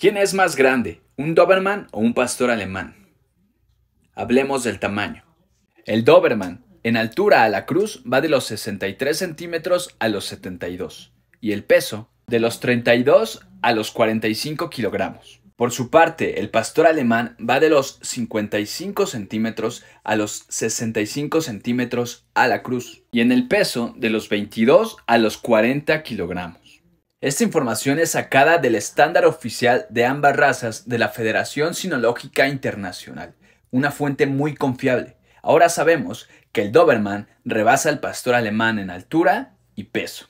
¿Quién es más grande, un Doberman o un pastor alemán? Hablemos del tamaño. El Doberman, en altura a la cruz, va de los 63 centímetros a los 72 y el peso, de los 32 a los 45 kilogramos. Por su parte, el pastor alemán va de los 55 centímetros a los 65 centímetros a la cruz y en el peso de los 22 a los 40 kilogramos. Esta información es sacada del estándar oficial de ambas razas de la Federación Sinológica Internacional, una fuente muy confiable. Ahora sabemos que el Doberman rebasa al pastor alemán en altura y peso.